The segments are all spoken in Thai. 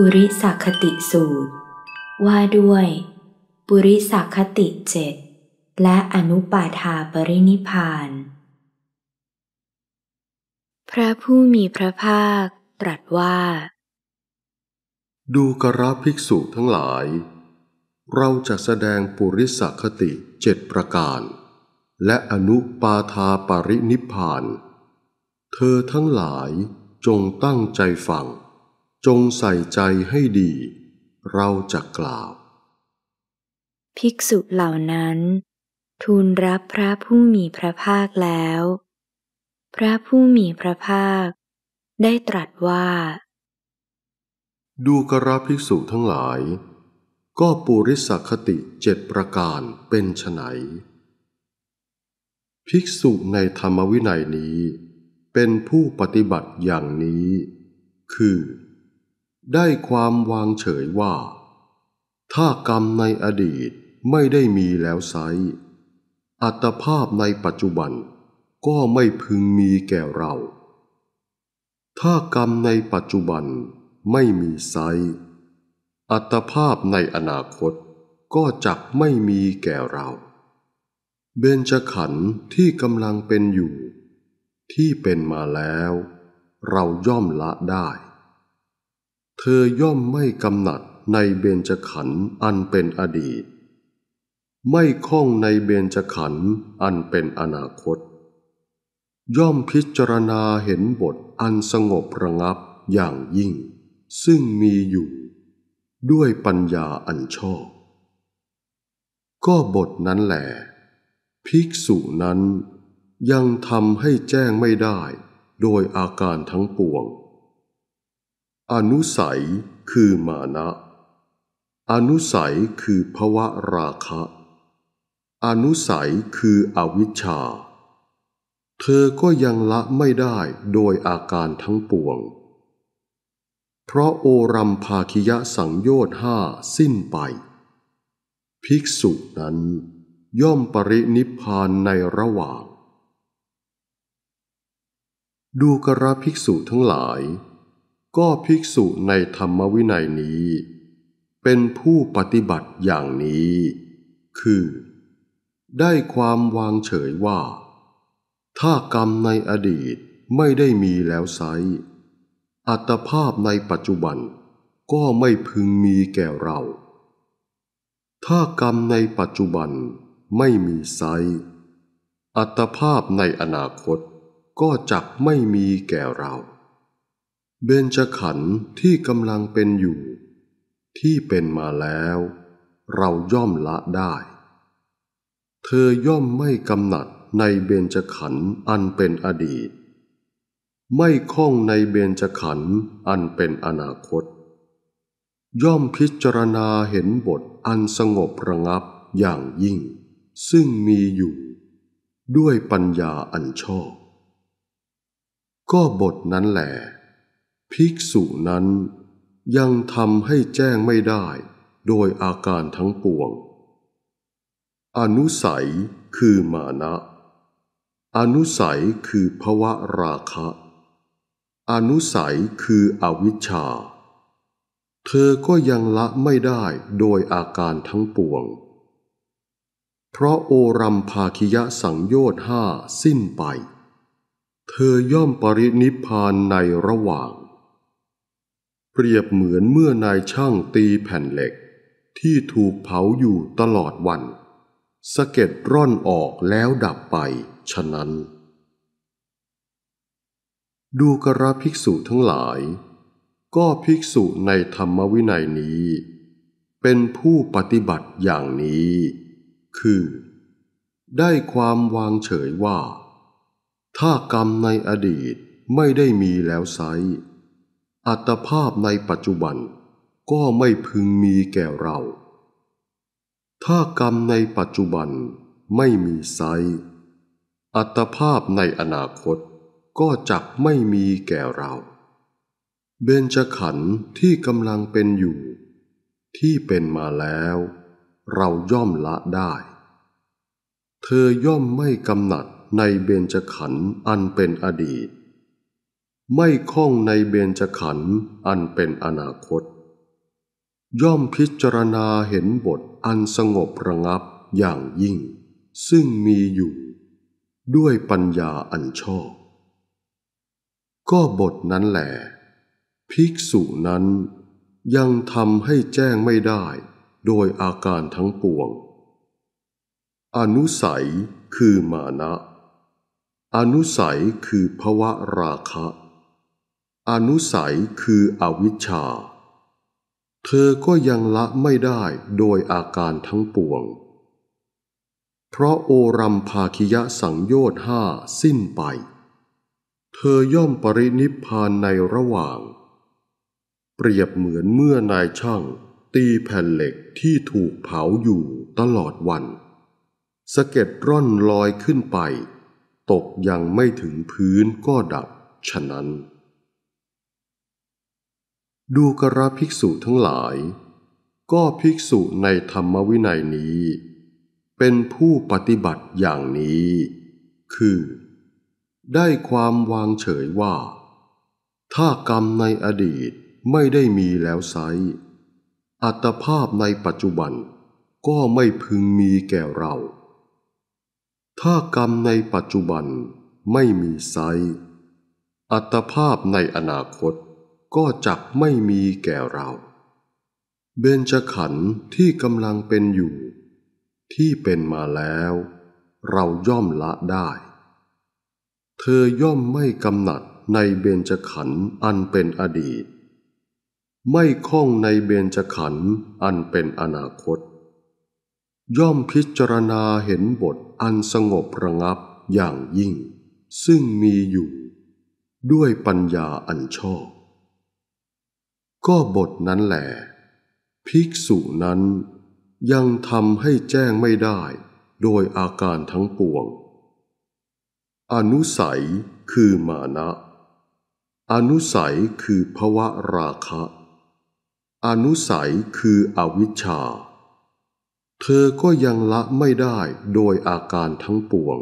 ปุริสักคติสูตรว่าด้วย ปุริสักคติเจ็ดและอนุปาทาปรินิพาน พระผู้มีพระภาคตรัสว่า ดูกราภิกษุทั้งหลาย เราจะแสดงปุริสักคติเจ็ดประการ และอนุปาทาปรินิพาน เธอทั้งหลายจงตั้งใจฟังจงใส่ใจให้ดี เราจะกล่าว ภิกษุเหล่านั้น ทูลรับพระผู้มีพระภาคแล้ว พระผู้มีพระภาคได้ตรัสว่า ดูกระภิกษุทั้งหลาย ก็ปุริสักคติเจ็ดประการเป็นไฉน ภิกษุในธรรมวินัยนี้ เป็นผู้ปฏิบัติอย่างนี้ คือได้ความวางเฉยว่า ถ้ากรรมในอดีตไม่ได้มีแล้วไซอัตภาพในปัจจุบันก็ไม่พึงมีแก่เรา ถ้ากรรมในปัจจุบันไม่มีไซอัตภาพในอนาคตก็จักไม่มีแก่เรา เบญจขันธ์ที่กำลังเป็นอยู่ที่เป็นมาแล้ว เราย่อมละได้เธอย่อมไม่กำหนัดในเบญจขันธ์อันเป็นอดีต ไม่คล้องในเบญจขันธ์อันเป็นอนาคต ย่อมพิจารณาเห็นบทอันสงบระงับอย่างยิ่ง ซึ่งมีอยู่ด้วยปัญญาอันชอบก็บทนั้นแหละภิกษุนั้นยังทำให้แจ้งไม่ได้โดยอาการทั้งปวงอนุสัยคือมานะอนุสัยคือภวะราคะ อนุสัยคืออวิชชา เธอก็ยังละไม่ได้โดยอาการทั้งปวง เพราะโอรัมภาคิยะสังโยชน์ห้า สิ้นไป ภิกษุนั้นย่อมปรินิพพานในระหว่าง ดูกระภิกษุทั้งหลายก็ภิกษุในธรรมวินัยนี้เป็นผู้ปฏิบัติอย่างนี้ คือ ได้ความวางเฉยว่า ถ้ากรรมในอดีตไม่ได้มีแล้วไซ อัตภาพในปัจจุบันก็ไม่พึงมีแก่เรา ถ้ากรรมในปัจจุบันไม่มีไซ อัตภาพในอนาคตก็จักไม่มีแก่เราเบญจขันธ์ที่กำลังเป็นอยู่ ที่เป็นมาแล้ว เราย่อมละได้ เธอย่อมไม่กำหนัดในเบญจขันธ์อันเป็นอดีต ไม่คล้องในเบญจขันธ์อันเป็นอนาคต ย่อมพิจารณาเห็นบทอันสงบระงับอย่างยิ่ง ซึ่งมีอยู่ด้วยปัญญาอันชอบ ก็บทนั้นแหละภิกษุนั้นยังทำให้แจ้งไม่ได้โดยอาการทั้งปวง อนุสัยคือมานะ อนุสัยคือภวะราคะ อนุสัยคืออวิชชา เธอก็ยังละไม่ได้โดยอาการทั้งปวง เพราะโอรัมภาคิยะสังโยชน์ห้าสิ้นไป เธอย่อมปรินิพพานในระหว่างเปรียบเหมือนเมื่อนายช่างตีแผ่นเหล็ก ที่ถูกเผาอยู่ตลอดวัน สะเก็ดร่อนออกแล้วดับไปฉะนั้น ดูกระภิกษุทั้งหลาย ก็ภิกษุในธรรมวินัยนี้ เป็นผู้ปฏิบัติอย่างนี้ คือ ได้ความวางเฉยว่า ถ้ากรรมในอดีตไม่ได้มีแล้วไซอัตภาพในปัจจุบันก็ไม่พึงมีแก่เรา ถ้ากรรมในปัจจุบันไม่มีไซอัตภาพในอนาคตก็จักไม่มีแก่เรา เบญจขันธ์ที่กำลังเป็นอยู่ ที่เป็นมาแล้ว เราย่อมละได้ เธอย่อมไม่กำหนัด ในเบญจขันธ์อันเป็นอดีตไม่ข้องในเบญจขันธ์อันเป็นอนาคต ย่อมพิจารณาเห็นบทอันสงบระงับอย่างยิ่ง ซึ่งมีอยู่ ด้วยปัญญาอันชอบ ก็บทนั้นแหละภิกษุนั้น ยังทำให้แจ้งไม่ได้ โดยอาการทั้งปวง อนุสัยคือมานะ อนุสัยคือภวะราคะอนุสัยคืออวิชชา เธอก็ยังละไม่ได้โดยอาการทั้งปวง เพราะโอรัมภาคิยะสังโยชน์ห้าสิ้นไป เธอย่อมปรินิพพานในระหว่าง เปรียบเหมือนเมื่อนายช่าง ตีแผ่นเหล็กที่ถูกเผาอยู่ตลอดวันสะเก็ดร่อนลอยขึ้นไป ตกยังไม่ถึงพื้นก็ดับ ฉะนั้นดูกระภิกษุทั้งหลาย ก็ภิกษุในธรรมวินัยนี้ เป็นผู้ปฏิบัติอย่างนี้ คือ ได้ความวางเฉยว่า ถ้ากรรมในอดีตไม่ได้มีแล้วไซอัตภาพในปัจจุบัน ก็ไม่พึงมีแก่เรา ถ้ากรรมในปัจจุบันไม่มีไซอัตภาพในอนาคตก็จักไม่มีแก่เรา เบญจขันธ์ที่กำลังเป็นอยู่ ที่เป็นมาแล้ว เราย่อมละได้ เธอย่อมไม่กำหนัดในเบญจขันธ์อันเป็นอดีต ไม่คล้องในเบญจขันธ์อันเป็นอนาคต ย่อมพิจารณาเห็นบทอันสงบระงับอย่างยิ่ง ซึ่งมีอยู่ ด้วยปัญญาอันชอบก็บทนั้นแหละภิกษุนั้นยังทำให้แจ้งไม่ได้โดยอาการทั้งปวง อนุสัยคือมานะอนุสัยคือภวะราคะ อนุสัยคืออวิชชา เธอก็ยังละไม่ได้โดยอาการทั้งปวง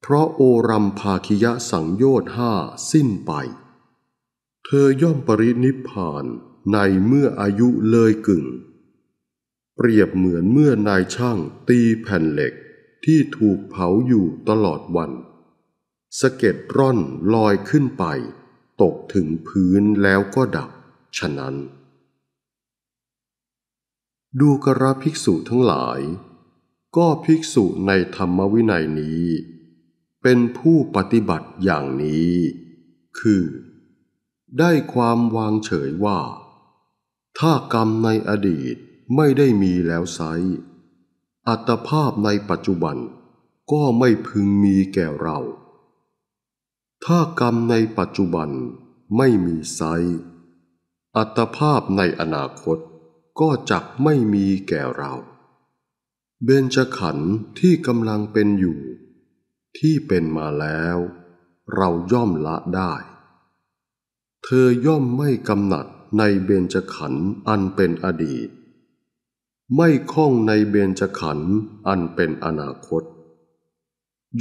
เพราะโอรัมภาคิยะสังโยชน์ห้าสิ้นไปเธอย่อมปรินิพานในเมื่ออายุเลยกึ่ง เปรียบเหมือนเมื่อนายช่างตีแผ่นเหล็กที่ถูกเผาอยู่ตลอดวัน สะเก็ดร่อนลอยขึ้นไปตกถึงพื้นแล้วก็ดับ ฉะนั้น ดูกระภิกษุทั้งหลาย ก็ภิกษุในธรรมวินัยนี้ เป็นผู้ปฏิบัติอย่างนี้ คือได้ความวางเฉยว่า ถ้ากรรมในอดีตไม่ได้มีแล้วไซอัตภาพในปัจจุบันก็ไม่พึงมีแก่เรา ถ้ากรรมในปัจจุบันไม่มีไซ อัตภาพในอนาคตก็จักไม่มีแก่เรา เบญจขันธ์ที่กำลังเป็นอยู่ ที่เป็นมาแล้วเราย่อมละได้เธอย่อมไม่กำหนัดในเบญจขันธ์อันเป็นอดีต ไม่คล้องในเบญจขันธ์อันเป็นอนาคต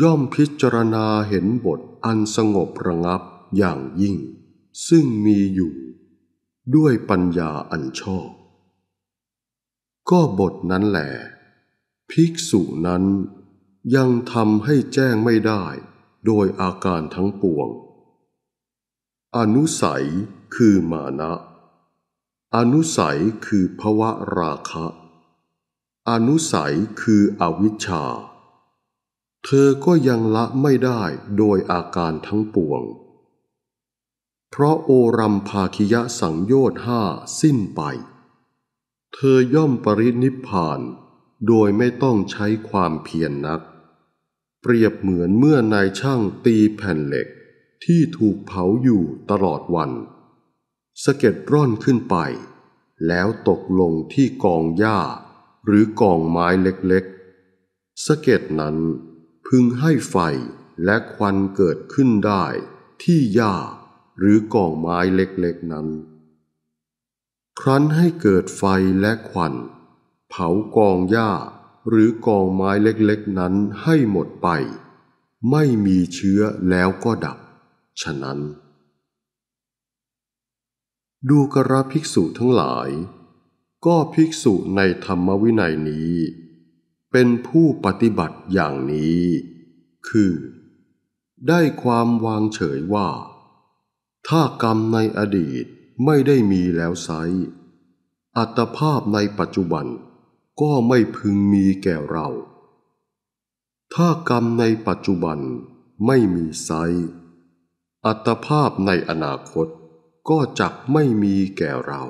ย่อมพิจารณาเห็นบทอันสงบระงับอย่างยิ่ง ซึ่งมีอยู่ด้วยปัญญาอันชอบ ก็บทนั้นแหละภิกษุนั้นยังทำให้แจ้งไม่ได้โดยอาการทั้งปวงอนุสัยคือมานะอนุสัยคือภวะราคะ อนุสัยคืออวิชชา เธอก็ยังละไม่ได้โดยอาการทั้งปวง เพราะโอรัมภาคิยะสังโยชน์ห้าสิ้นไป เธอย่อมปรินิพพานโดยไม่ต้องใช้ความเพียรนนัก เปรียบเหมือนเมื่อนายช่างตีแผ่นเหล็กที่ถูกเผาอยู่ตลอดวันสะเก็ดร่อนขึ้นไป แล้วตกลงที่กองหญ้า หรือกองไม้เล็กๆสะเก็ดนั้นพึงให้ไฟและควันเกิดขึ้นได้ ที่หญ้า หรือกองไม้เล็กๆนั้น ครั้นให้เกิดไฟและควันเผากองหญ้า หรือกองไม้เล็กๆ นั้นให้หมดไป ไม่มีเชื้อแล้วก็ดับฉะนั้นดูกระภิกษุทั้งหลาย ก็ภิกษุในธรรมวินัยนี้ เป็นผู้ปฏิบัติอย่างนี้ คือได้ความวางเฉยว่า ถ้ากรรมในอดีตไม่ได้มีแล้วไซ อัตภาพในปัจจุบันก็ไม่พึงมีแก่เรา ถ้ากรรมในปัจจุบันไม่มีไซอัตภาพในอนาคตก็จักไม่มีแก่เรา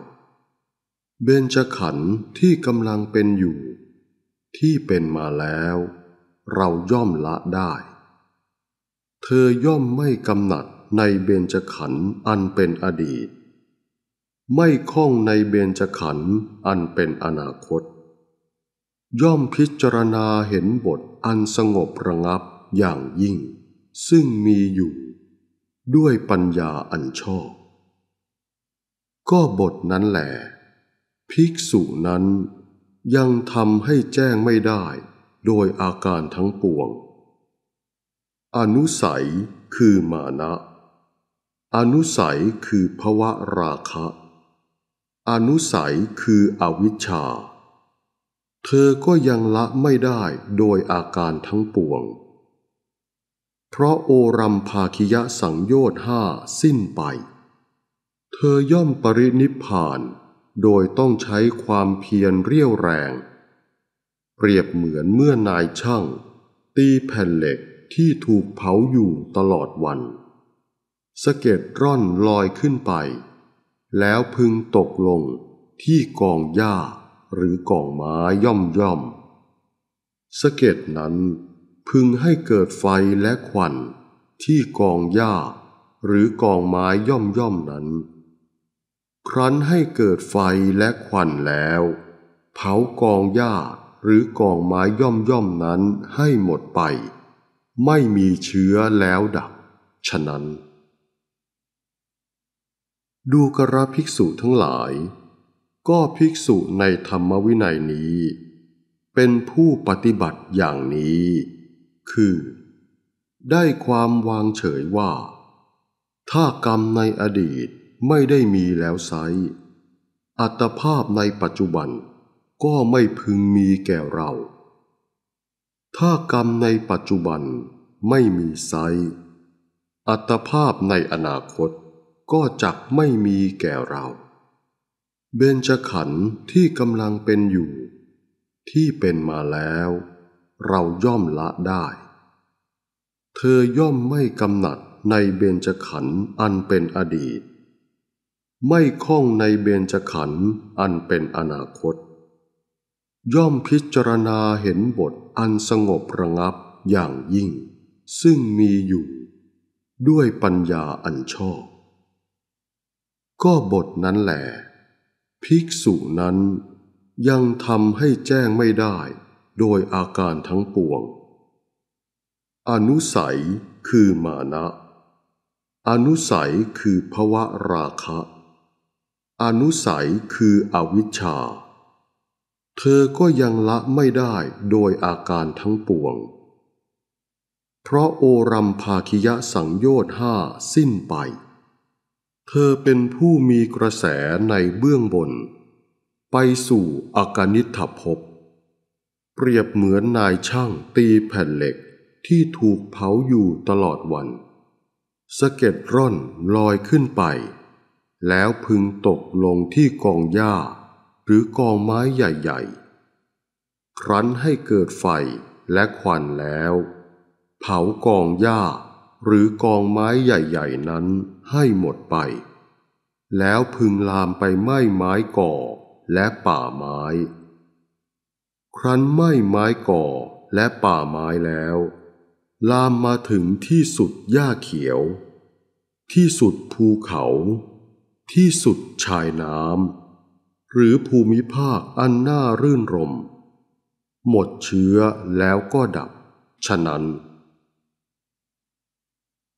เบญจขันธ์ที่กำลังเป็นอยู่ ที่เป็นมาแล้วเราย่อมละได้ เธอย่อมไม่กำหนัดในเบญจขันธ์อันเป็นอดีต ไม่คล้องในเบญจขันธ์อันเป็นอนาคต ย่อมพิจารณาเห็นบทอันสงบระงับอย่างยิ่ง ซึ่งมีอยู่ด้วยปัญญาอันชอบก็บทนั้นแหละภิกษุนั้นยังทำให้แจ้งไม่ได้ โดยอาการทั้งปวง อนุสัยคือมานะ อนุสัยคือภวะราคะ อนุสัยคืออวิชชา เธอก็ยังละไม่ได้โดยอาการทั้งปวงเพราะโอรัมภาคิยะสังโยชน์ห้าสิ้นไป เธอย่อมปรินิพานโดยต้องใช้ความเพียรเรี่ยวแรง เปรียบเหมือนเมื่อนายช่าง ตีแผ่นเหล็กที่ถูกเผาอยู่ตลอดวันสะเก็ดร่อนลอยขึ้นไป แล้วพึงตกลงที่กองหญ้าหรือกองไม้ย่อมย่อมสะเก็ดนั้นพึงให้เกิดไฟและควันที่กองหญ้าหรือกองไม้ย่อมย่อมนั้น ครั้นให้เกิดไฟและควันแล้ว เผากองหญ้าหรือกองไม้ย่อมย่อมนั้นให้หมดไป ไม่มีเชื้อแล้วดับฉะนั้น ดูกระภิกษุทั้งหลาย ก็ภิกษุในธรรมวินัยนี้ เป็นผู้ปฏิบัติอย่างนี้คือได้ความวางเฉยว่า ถ้ากรรมในอดีตไม่ได้มีแล้วไซอัตภาพในปัจจุบันก็ไม่พึงมีแก่เรา ถ้ากรรมในปัจจุบันไม่มีไซ อัตภาพในอนาคตก็จักไม่มีแก่เรา เบญจขันธ์ที่กำลังเป็นอยู่ ที่เป็นมาแล้วเราย่อมละได้ เธอย่อมไม่กำหนัดในเบญจขันธ์อันเป็นอดีต ไม่คล้องในเบญจขันธ์อันเป็นอนาคต ย่อมพิจารณาเห็นบทอันสงบระงับอย่างยิ่ง ซึ่งมีอยู่ด้วยปัญญาอันชอบ ก็บทนั้นแหละภิกษุนั้นยังทำให้แจ้งไม่ได้โดยอาการทั้งปวง อนุสัยคือมานะ อนุสัยคือภวะราคะ อนุสัยคืออวิชชา เธอก็ยังละไม่ได้โดยอาการทั้งปวง เพราะโอรัมภาคิยะสังโยชน์ห้าสิ้นไป เธอเป็นผู้มีกระแสในเบื้องบน ไปสู่อากานิธภพเปรียบเหมือนนายช่างตีแผ่นเหล็กที่ถูกเผาอยู่ตลอดวันสะเก็ดร่อนลอยขึ้นไป แล้วพึงตกลงที่กองหญ้า หรือกองไม้ใหญ่ๆ ครั้นให้เกิดไฟและควันแล้ว เผากองหญ้า หรือกองไม้ใหญ่ๆนั้นให้หมดไป แล้วพึงลามไปไหม้ไม้ก่อและป่าไม้ครั้นไม่ไม้ก่อและป่าไม้แล้ว ลามมาถึงที่สุดหญ้าเขียว ที่สุดภูเขา ที่สุดชายน้ำหรือภูมิภาคอันน่ารื่นรม หมดเชื้อแล้วก็ดับ ฉะนั้น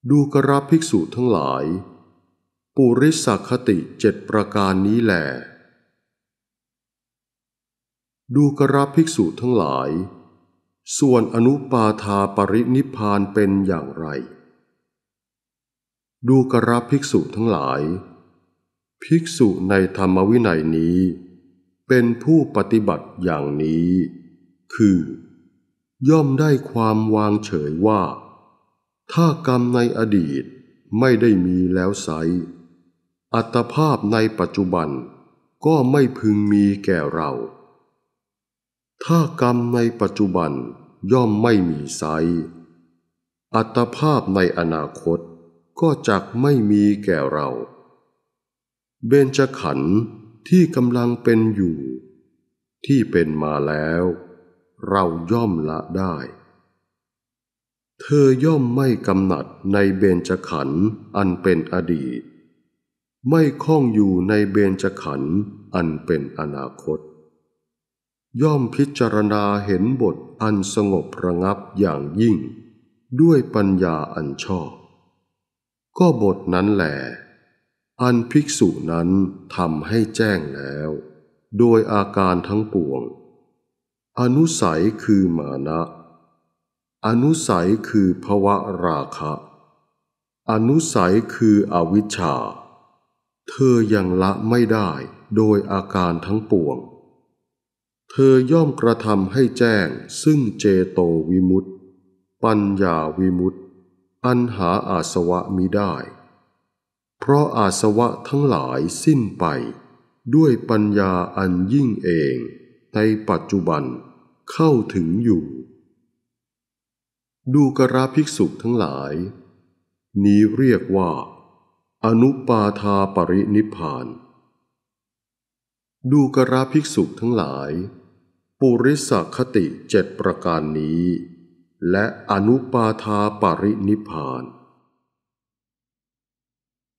ดูกระภิกษุทั้งหลาย ปุริสักคติเจ็ดประการนี้แหละดูกระภิกษุทั้งหลาย ส่วนอนุปาทาปรินิพานเป็นอย่างไร ดูกระภิกษุทั้งหลาย ภิกษุในธรรมวินัยนี้ เป็นผู้ปฏิบัติอย่างนี้ คือ ย่อมได้ความวางเฉยว่า ถ้ากรรมในอดีตไม่ได้มีแล้วใสอัตภาพในปัจจุบันก็ไม่พึงมีแก่เราถ้ากรรมในปัจจุบันย่อมไม่มีไซอัตภาพในอนาคตก็จัก ไม่มีแก่เรา เบญจขันธ์ที่กำลังเป็นอยู่ ที่เป็นมาแล้วเราย่อมละได้ เธอย่อมไม่กำหนัดในเบญจขันธ์อันเป็นอดีต ไม่คล้องอยู่ในเบญจขันธ์อันเป็นอนาคตย่อมพิจารณาเห็นบทอันสงบระงับอย่างยิ่ง ด้วยปัญญาอันชอบก็บทนั้นแหลอันภิกษุนั้นทำให้แจ้งแล้วโดยอาการทั้งปวง อนุสัยคือมานะ อนุสัยคือภวะราคะ อนุสัยคืออวิชชาเธอยังละไม่ได้โดยอาการทั้งปวงเธอย่อมกระทำให้แจ้งซึ่งเจโตวิมุตติปัญญาวิมุตติอันหาอาสวะมิได้ เพราะอาสวะทั้งหลายสิ้นไป ด้วยปัญญาอันยิ่งเองในปัจจุบันเข้าถึงอยู่ ดูกราภิกษุทั้งหลาย นี้เรียกว่า อนุปาทาปรินิพาน ดูกราภิกษุทั้งหลายปุริสคติเจ็ดประการนี้ และอนุปาทาปรินิพาน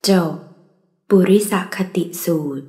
จบปุริสคติสูตร